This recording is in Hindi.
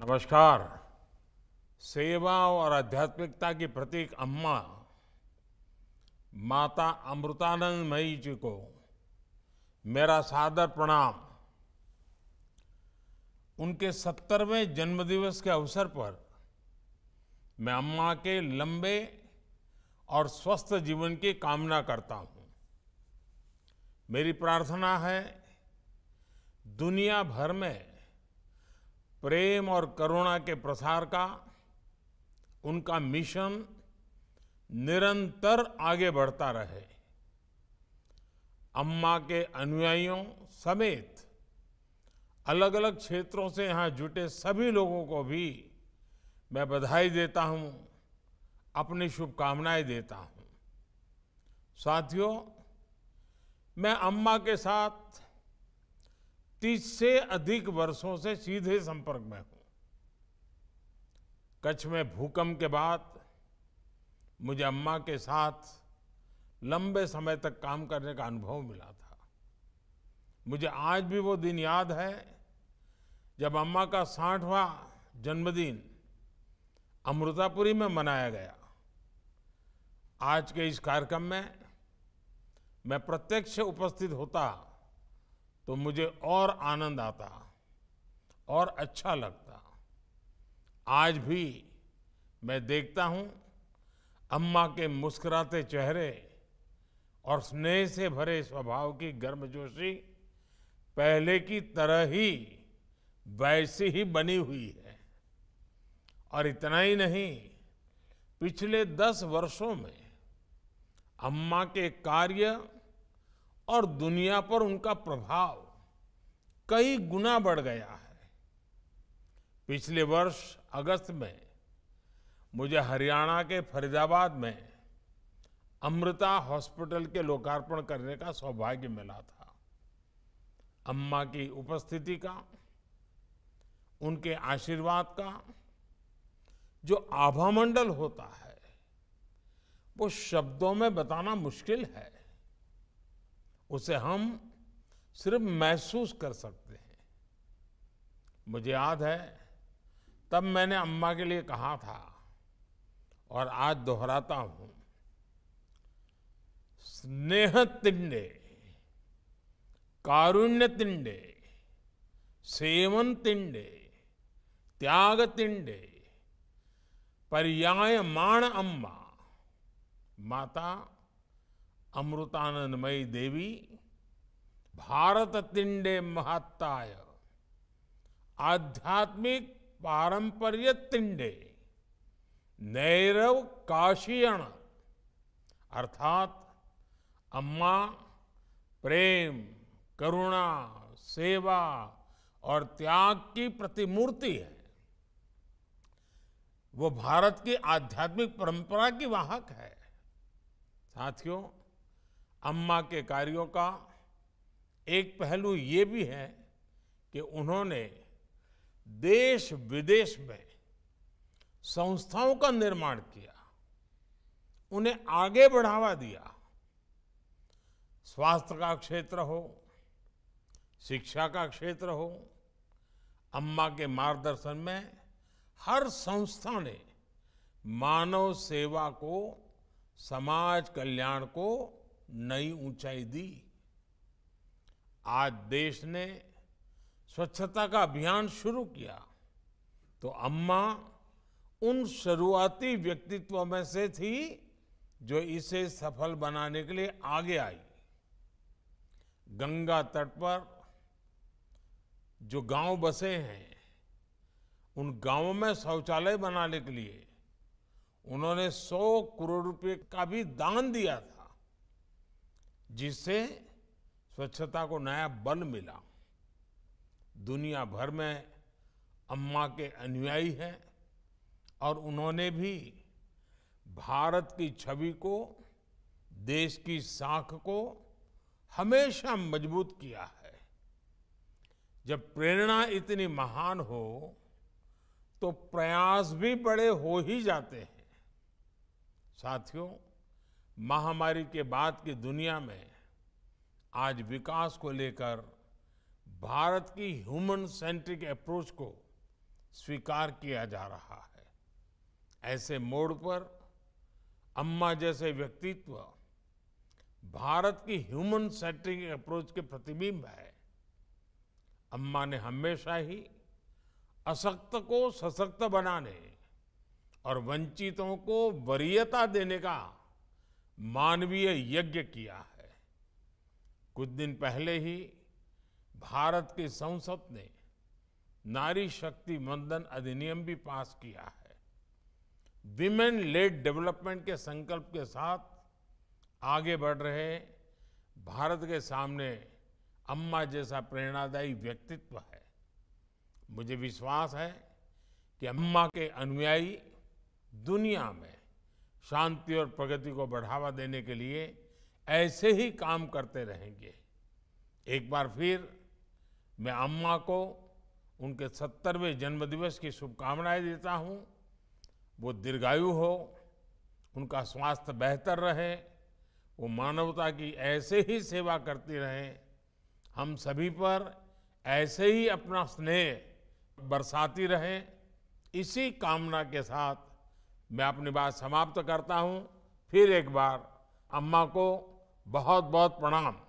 नमस्कार सेवा और आध्यात्मिकता की प्रतीक अम्मा माता अमृतानंद मई जी को मेरा सादर प्रणाम उनके सत्तरवें जन्मदिवस के अवसर पर मैं अम्मा के लंबे और स्वस्थ जीवन की कामना करता हूं मेरी प्रार्थना है दुनिया भर में प्रेम और करुणा के प्रसार का उनका मिशन निरंतर आगे बढ़ता रहे अम्मा के अनुयायियों समेत अलग अलग क्षेत्रों से यहाँ जुटे सभी लोगों को भी मैं बधाई देता हूँ अपनी शुभकामनाएं देता हूँ साथियों मैं अम्मा के साथ तीस से अधिक वर्षों से सीधे संपर्क में हूं कच्छ में भूकंप के बाद मुझे अम्मा के साथ लंबे समय तक काम करने का अनुभव मिला था मुझे आज भी वो दिन याद है जब अम्मा का साठवां जन्मदिन अमृतापुरी में मनाया गया आज के इस कार्यक्रम में मैं प्रत्यक्ष उपस्थित होता तो मुझे और आनंद आता और अच्छा लगता आज भी मैं देखता हूँ अम्मा के मुस्कुराते चेहरे और स्नेह से भरे स्वभाव की गर्मजोशी पहले की तरह ही वैसी ही बनी हुई है और इतना ही नहीं पिछले दस वर्षों में अम्मा के कार्य और दुनिया पर उनका प्रभाव कई गुना बढ़ गया है पिछले वर्ष अगस्त में मुझे हरियाणा के फरीदाबाद में अमृता हॉस्पिटल के लोकार्पण करने का सौभाग्य मिला था अम्मा की उपस्थिति का उनके आशीर्वाद का जो आभामंडल होता है वो शब्दों में बताना मुश्किल है उसे हम सिर्फ महसूस कर सकते हैं मुझे याद है तब मैंने अम्मा के लिए कहा था और आज दोहराता हूं स्नेह तिंडे कारुण्य तिंडे सेवन तिंडे त्याग तिंडे पर्याय माण अम्मा माता अमृतानंदमयी देवी भारत तिंडे महत्ताय आध्यात्मिक पारंपर्य तिंडे नैरव काशियण अर्थात अम्मा प्रेम करुणा सेवा और त्याग की प्रतिमूर्ति है वो भारत की आध्यात्मिक परंपरा की वाहक है साथियों अम्मा के कार्यों का एक पहलू ये भी है कि उन्होंने देश विदेश में संस्थाओं का निर्माण किया उन्हें आगे बढ़ावा दिया स्वास्थ्य का क्षेत्र हो शिक्षा का क्षेत्र हो अम्मा के मार्गदर्शन में हर संस्था ने मानव सेवा को समाज कल्याण को नई ऊंचाई दी आज देश ने स्वच्छता का अभियान शुरू किया तो अम्मा उन शुरुआती व्यक्तित्व में से थी जो इसे सफल बनाने के लिए आगे आई गंगा तट पर जो गांव बसे हैं उन गांवों में शौचालय बनाने के लिए उन्होंने 100 करोड़ रुपए का भी दान दिया था जिससे स्वच्छता को नया बल मिला दुनिया भर में अम्मा के अनुयायी हैं और उन्होंने भी भारत की छवि को देश की साख को हमेशा मजबूत किया है जब प्रेरणा इतनी महान हो तो प्रयास भी बड़े हो ही जाते हैं साथियों महामारी के बाद की दुनिया में आज विकास को लेकर भारत की ह्यूमन सेंट्रिक अप्रोच को स्वीकार किया जा रहा है ऐसे मोड़ पर अम्मा जैसे व्यक्तित्व भारत की ह्यूमन सेंट्रिक अप्रोच के प्रतिबिंब है अम्मा ने हमेशा ही असक्त को सशक्त बनाने और वंचितों को वरीयता देने का मानवीय यज्ञ किया है कुछ दिन पहले ही भारत की संसद ने नारी शक्ति मंदन अधिनियम भी पास किया है विमेन लेड डेवलपमेंट के संकल्प के साथ आगे बढ़ रहे भारत के सामने अम्मा जैसा प्रेरणादायी व्यक्तित्व है मुझे विश्वास है कि अम्मा के अनुयायी दुनिया में शांति और प्रगति को बढ़ावा देने के लिए ऐसे ही काम करते रहेंगे एक बार फिर मैं अम्मा को उनके सत्तरवें जन्मदिवस की शुभकामनाएं देता हूँ वो दीर्घायु हो उनका स्वास्थ्य बेहतर रहे वो मानवता की ऐसे ही सेवा करती रहें हम सभी पर ऐसे ही अपना स्नेह बरसाती रहें इसी कामना के साथ मैं अपनी बात समाप्त करता हूँ फिर एक बार अम्मा को बहुत बहुत प्रणाम